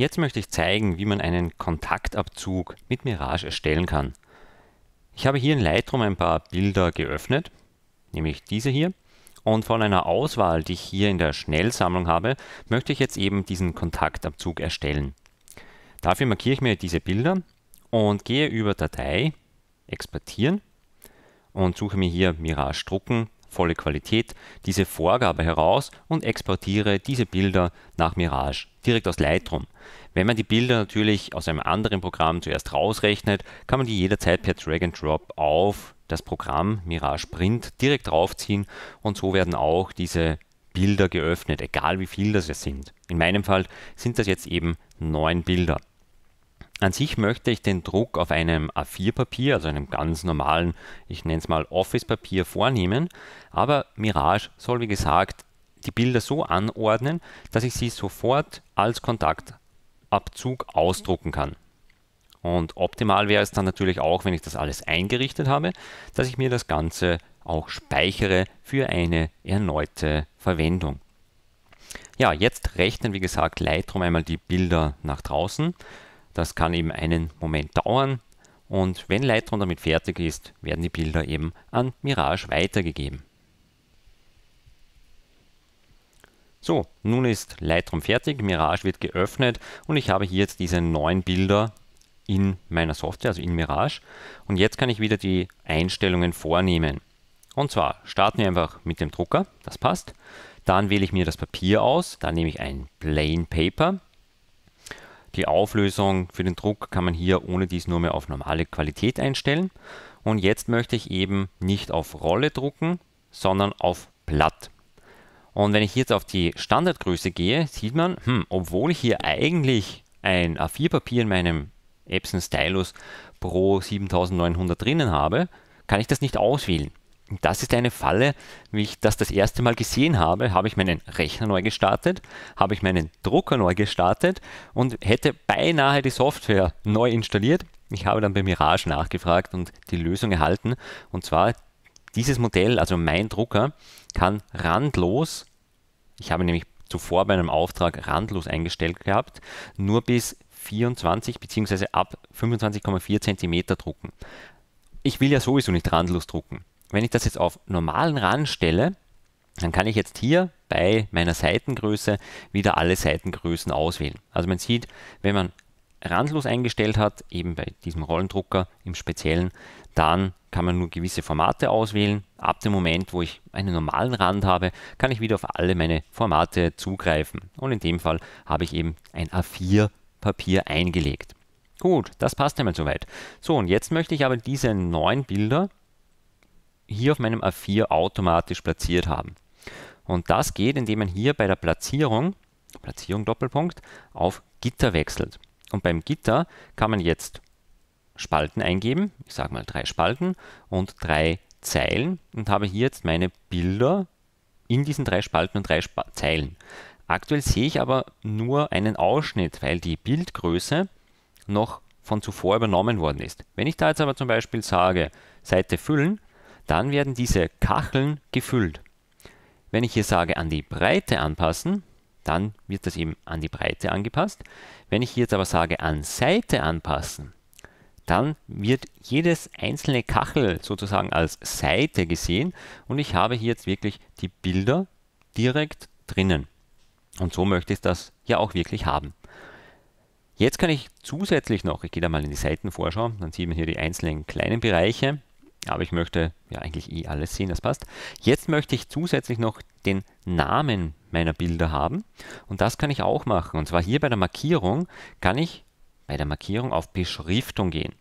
Jetzt möchte ich zeigen, wie man einen Kontaktabzug mit Mirage erstellen kann. Ich habe hier in Lightroom ein paar Bilder geöffnet, nämlich diese hier. Und von einer Auswahl, die ich hier in der Schnellsammlung habe, möchte ich jetzt eben diesen Kontaktabzug erstellen. Dafür markiere ich mir diese Bilder und gehe über Datei, Exportieren und suche mir hier Mirage drucken, volle Qualität, diese Vorgabe heraus und exportiere diese Bilder nach Mirage, direkt aus Lightroom. Wenn man die Bilder natürlich aus einem anderen Programm zuerst rausrechnet, kann man die jederzeit per Drag and Drop auf das Programm Mirage Print direkt draufziehen und so werden auch diese Bilder geöffnet, egal wie viel das jetzt sind. In meinem Fall sind das jetzt eben neun Bilder. An sich möchte ich den Druck auf einem A4-Papier, also einem ganz normalen, ich nenne es mal Office-Papier, vornehmen, aber Mirage soll wie gesagt die Bilder so anordnen, dass ich sie sofort als Kontakt Abzug ausdrucken kann. Und optimal wäre es dann natürlich auch, wenn ich das alles eingerichtet habe, dass ich mir das Ganze auch speichere für eine erneute Verwendung. Ja, jetzt rechnen, wie gesagt, Lightroom einmal die Bilder nach draußen. Das kann eben einen Moment dauern. Und wenn Lightroom damit fertig ist, werden die Bilder eben an Mirage weitergegeben. So, nun ist Lightroom fertig, Mirage wird geöffnet und ich habe hier jetzt diese neuen Bilder in meiner Software, also in Mirage. Und jetzt kann ich wieder die Einstellungen vornehmen. Und zwar starten wir einfach mit dem Drucker, das passt. Dann wähle ich mir das Papier aus, dann nehme ich ein Plain Paper. Die Auflösung für den Druck kann man hier ohne dies nur mehr auf normale Qualität einstellen. Und jetzt möchte ich eben nicht auf Rolle drucken, sondern auf Blatt. Und wenn ich jetzt auf die Standardgröße gehe, sieht man, hm, obwohl ich hier eigentlich ein A4-Papier in meinem Epson Stylus Pro 7900 drinnen habe, kann ich das nicht auswählen. Das ist eine Falle, wie ich das das erste Mal gesehen habe, habe ich meinen Rechner neu gestartet, habe ich meinen Drucker neu gestartet und hätte beinahe die Software neu installiert. Ich habe dann bei Mirage nachgefragt und die Lösung erhalten, und zwar dieses Modell, also mein Drucker, kann randlos, ich habe nämlich zuvor bei einem Auftrag randlos eingestellt gehabt, nur bis 24 bzw. ab 25,4 cm drucken. Ich will ja sowieso nicht randlos drucken. Wenn ich das jetzt auf normalen Rand stelle, dann kann ich jetzt hier bei meiner Seitengröße wieder alle Seitengrößen auswählen. Also man sieht, wenn man randlos eingestellt hat, eben bei diesem Rollendrucker im Speziellen, dann kann man nur gewisse Formate auswählen. Ab dem Moment, wo ich einen normalen Rand habe, kann ich wieder auf alle meine Formate zugreifen. Und in dem Fall habe ich eben ein A4-Papier eingelegt. Gut, das passt einmal soweit. So, und jetzt möchte ich aber diese neuen Bilder hier auf meinem A4 automatisch platziert haben. Und das geht, indem man hier bei der Platzierung, Platzierung Doppelpunkt, auf Gitter wechselt. Und beim Gitter kann man jetzt Spalten eingeben, ich sage mal drei Spalten und drei Zeilen und habe hier jetzt meine Bilder in diesen drei Spalten und drei Sp Zeilen. Aktuell sehe ich aber nur einen Ausschnitt, weil die Bildgröße noch von zuvor übernommen worden ist. Wenn ich da jetzt aber zum Beispiel sage, Seite füllen, dann werden diese Kacheln gefüllt. Wenn ich hier sage, an die Breite anpassen, dann wird das eben an die Breite angepasst. Wenn ich hier jetzt aber sage, an Seite anpassen, dann wird jedes einzelne Kachel sozusagen als Seite gesehen und ich habe hier jetzt wirklich die Bilder direkt drinnen. Und so möchte ich das ja auch wirklich haben. Jetzt kann ich zusätzlich noch, ich gehe da mal in die Seitenvorschau, dann sieht man hier die einzelnen kleinen Bereiche, aber ich möchte ja eigentlich eh alles sehen, das passt. Jetzt möchte ich zusätzlich noch den Namen meiner Bilder haben und das kann ich auch machen. Und zwar hier bei der Markierung kann ich bei der Markierung auf Beschriftung gehen.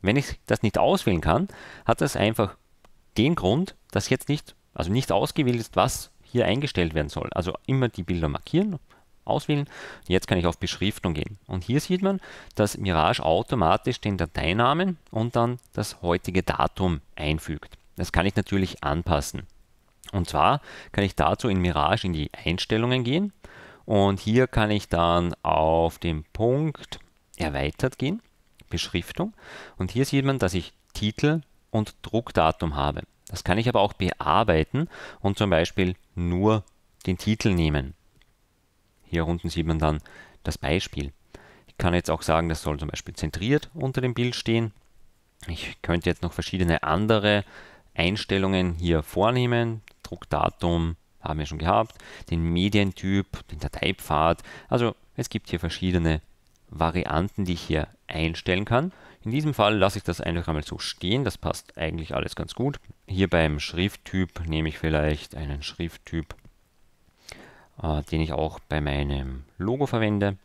Wenn ich das nicht auswählen kann, hat das einfach den Grund, dass jetzt nicht, also nicht ausgewählt ist, was hier eingestellt werden soll. Also immer die Bilder markieren, auswählen. Jetzt kann ich auf Beschriftung gehen. Und hier sieht man, dass Mirage automatisch den Dateinamen und dann das heutige Datum einfügt. Das kann ich natürlich anpassen. Und zwar kann ich dazu in Mirage in die Einstellungen gehen und hier kann ich dann auf den Punkt erweitert gehen, Beschriftung. Und hier sieht man, dass ich Titel und Druckdatum habe. Das kann ich aber auch bearbeiten und zum Beispiel nur den Titel nehmen. Hier unten sieht man dann das Beispiel. Ich kann jetzt auch sagen, das soll zum Beispiel zentriert unter dem Bild stehen. Ich könnte jetzt noch verschiedene andere Einstellungen hier vornehmen. Druckdatum, haben wir schon gehabt, den Medientyp, den Dateipfad. Also es gibt hier verschiedene Varianten, die ich hier einstellen kann. In diesem Fall lasse ich das einfach einmal so stehen, das passt eigentlich alles ganz gut. Hier beim Schrifttyp nehme ich vielleicht einen Schrifttyp, äh, den ich auch bei meinem Logo verwende,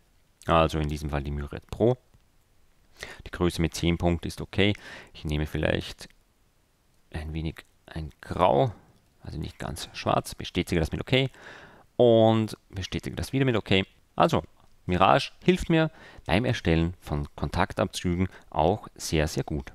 also in diesem Fall die Myriad Pro. Die Größe mit 10 Punkten ist okay. Ich nehme vielleicht ein wenig ein Grau, also nicht ganz schwarz, bestätige das mit OK und bestätige das wieder mit OK. Also, Mirage hilft mir beim Erstellen von Kontaktabzügen auch sehr, sehr gut.